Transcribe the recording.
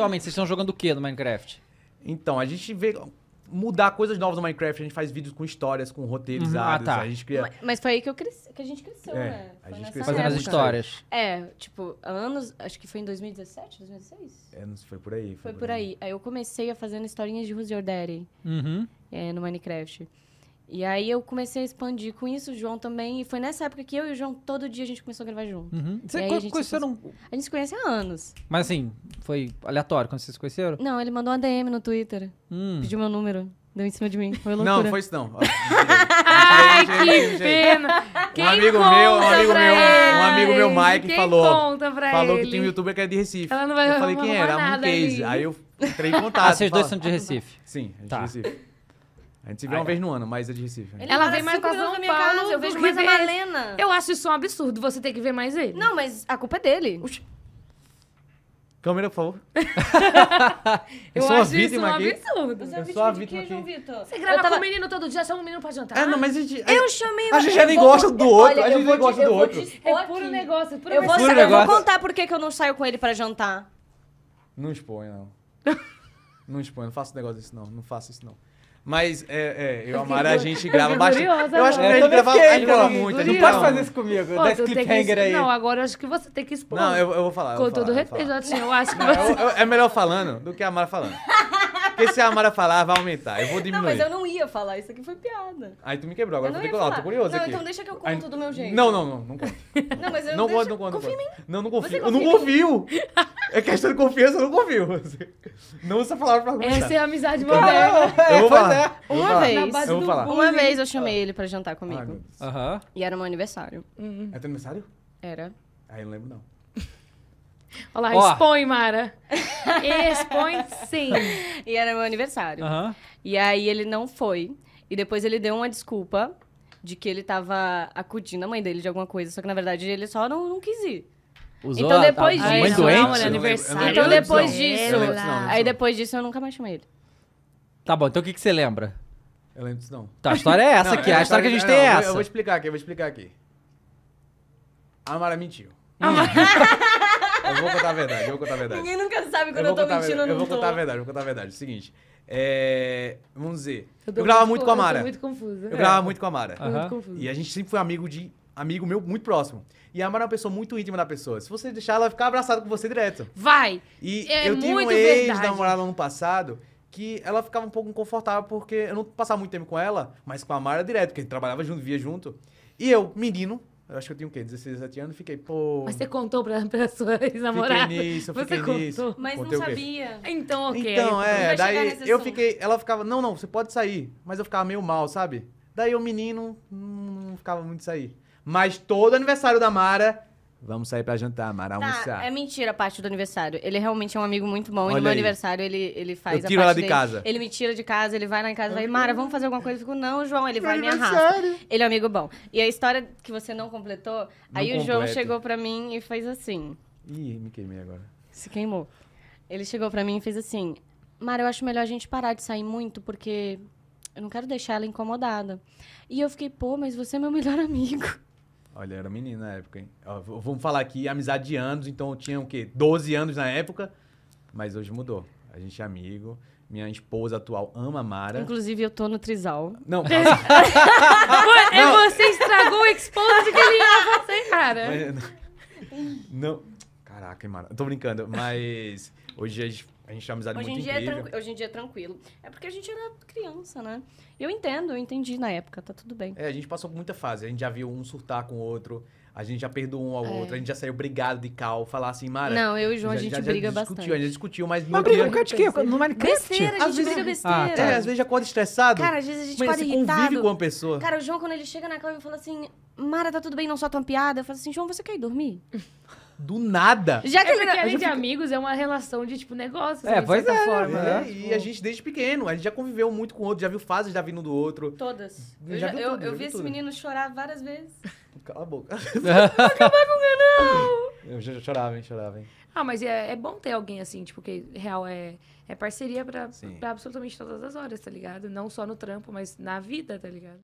atualmente? Vocês estão jogando o que no Minecraft? Então, a gente vê mudar coisas novas no Minecraft. A gente faz vídeos com histórias, com roteirizados. Uhum. Ah, tá. A gente cria... mas, foi aí que, eu cresci, que a gente cresceu, é, né? Foi a gente cresceu. Fazendo as histórias. É, tipo, anos... Acho que foi em 2017, 2016? É, não foi por aí. Foi, foi por, aí. aí. Aí eu comecei a fazendo historinhas de Who's Your Daddy, uhum. é, no Minecraft. E aí eu comecei a expandir com isso, o João também. E foi nessa época que eu e o João, todo dia, a gente começou a gravar junto. Uhum. Você e aí, a gente conheceram... A gente se conhece há anos. Mas assim, foi aleatório quando vocês se conheceram? Não, ele mandou uma DM no Twitter. Hum. Pediu meu número. Deu em cima de mim. Foi loucura. Não, foi isso não. Ai, que pena. Quem um amigo meu, um amigo meu, ele? um amigo meu, Mike, Quem falou. falou ele? que tem um youtuber que é de Recife. Ela não vai eu falei quem era, um case. Aí eu entrei em contato. Ah, vocês dois são de Recife? Sim, é de tá. Recife. A gente se vê uma é. vez no ano, mas é de Recife. ela tá vem mais pra São Paulo, casa, eu vejo mais a Malena. Eu acho isso um absurdo, você ter que ver mais ele. Não, mas a culpa é dele. Oxi. Câmera, por favor. eu, eu sou acho isso um aqui. absurdo. Você eu sou a vítima de João Vitor? Você grava tava... com o menino todo dia, chama o menino pra jantar. Ah, não, mas a gente... A, eu chamei... A gente já nem gosta do outro, a gente nem gosta do outro. É puro negócio, é puro eu vou, negócio. Eu vou contar por que eu não saio com ele pra jantar. Não expõe, não. não expõe, não faço negócio disso não. Não faço isso, não. Mas é, é, eu e a a gente grava bastante. eu acho que é, a gente grava, a gente grava muito. Curiosa. Não pode fazer isso comigo, Pô, esse cliffhanger que, aí. Não, agora eu acho que você tem que expor. Não, eu, eu vou falar. Com todo respeito, Jotinho, eu acho que não, você... eu, eu, é melhor falando do que a Mara falando. Porque se a Mara falar, vai aumentar. Eu vou diminuir. Não, mas eu não ia falar. Isso aqui foi piada. Aí tu me quebrou. Agora eu vou ter que falar. Tô curioso não, aqui. então deixa que eu conto Aí... do meu jeito. Não, não, não. Não conto. não, mas eu não, conto. Não Confia em mim. Não, não confio. eu não confio. É questão de confiança, eu não confio. Assim. Não usa a palavra pra conversar. Essa é a amizade moderna. Eu vou falar. Uma vez. Eu vou falar. Uma vez eu chamei ele pra jantar comigo. Ah, Aham. E era meu aniversário. Uhum. Era é teu aniversário? Era. Aí ah, eu não lembro, não. Olha lá, expõe, Mara. expõe sim. E era meu aniversário. Uhum. E aí ele não foi. E depois ele deu uma desculpa de que ele tava acudindo a mãe dele de alguma coisa, só que na verdade ele só não, não quis ir. Usou então, tá depois a, a disso. Mãe doente? Né, aniversário. Então, depois disso. Aí, depois disso, eu nunca mais chamei ele. Tá bom, então o que, que você lembra? Eu lembro disso, não. Tá, a história é essa não, aqui. É a história que a gente não, tem é essa. Eu vou explicar aqui, eu vou explicar aqui. A Mara mentiu. Ah. Ah. eu vou contar a verdade, eu vou contar a verdade. Ninguém nunca sabe quando eu, eu tô mentindo ou não Eu vou contar a verdade, eu vou contar a verdade. Seguinte, é... Vamos dizer. Eu, eu gravava muito com a Mara. Eu muito confusa. Eu gravava muito com a Mara. E a gente sempre foi amigo de amigo meu muito próximo. E a Mara é uma pessoa muito íntima da pessoa. Se você deixar, ela vai ficar abraçada com você direto. Vai! E é eu tive um ex-namorado ano passado que ela ficava um pouco inconfortável porque eu não passava muito tempo com ela, mas com a Mara direto, porque a gente trabalhava junto, via junto. E eu, menino, eu acho que eu tinha o quê? 16, 17 anos, fiquei, pô. Mas você contou pra, pra sua ex-namorada? Fiquei nisso, eu fiquei nisso. Mas Contei não sabia. Então, ok. Então, é, daí eu fiquei. Ela ficava, não, não, você pode sair. Mas eu ficava meio mal, sabe? Daí o menino não ficava muito sair. Mas todo aniversário da Mara, vamos sair pra jantar, Mara, Tá, almoçar. é mentira a parte do aniversário. Ele é realmente é um amigo muito bom. e no meu aí. aniversário ele, ele faz Eu tiro a parte ela de dele. casa. Ele me tira de casa, ele vai lá em casa e vai, Mara, vamos fazer alguma coisa? Eu fico, não, João, ele vai me arrasta. Ele é um amigo bom. E a história que você não completou, aí o João chegou pra mim e fez assim, Ih, me queimei agora. se queimou. Ele chegou pra mim e fez assim, Mara, eu acho melhor a gente parar de sair muito, porque eu não quero deixar ela incomodada. E eu fiquei, pô, mas você é meu melhor amigo. Olha, era menino na época, hein? Ó, vamos falar aqui, amizade de anos, então eu tinha o quê? 12 anos na época, mas hoje mudou. A gente é amigo. Minha esposa atual ama Mara. Inclusive, eu tô no Trisal. Não, não. É, você estragou o expose que ele ia você, cara. não, Caraca, hein, mano. Tô brincando, mas hoje a gente, tá amizade hoje muito em dia É hoje em dia é tranquilo. É porque a gente era criança, né? Eu entendo, eu entendi na época, tá tudo bem. É, a gente passou por muita fase. A gente já viu um surtar com o outro. A gente já perdoou um ao é. outro, a gente já saiu brigado de cal, falar assim, Mara. Não, eu e o João já, a gente já, briga discutiu, bastante. A gente discutiu, mas Mas briga dia. Briga de quê? No Minecraft? Besteira, a gente às briga vezes... besteira. Ah, tá. É, às vezes acorda estressado. Cara, às vezes a gente acorda irritado. convive com uma pessoa. Cara, o João, quando ele chega na cama e fala assim, Mara, tá tudo bem, não solta uma piada. Eu falo assim, João, você quer ir dormir? do nada. Já é que é gente é de fica... amigos, é uma relação de, tipo, negócio. É, né, pois é, forma, né? é. Né? E tipo... a gente, desde pequeno, a gente já conviveu muito com o outro, já viu fases da vinda do outro. Todas. Eu, já, tudo, eu, eu vi esse menino chorar várias vezes. Cala a boca. acabar com o canal! Eu já, chorava, hein, chorava, hein. Ah, mas é, é bom ter alguém assim, tipo, que real é, é parceria pra, pra absolutamente todas as horas, tá ligado? Não só no trampo, mas na vida, tá ligado?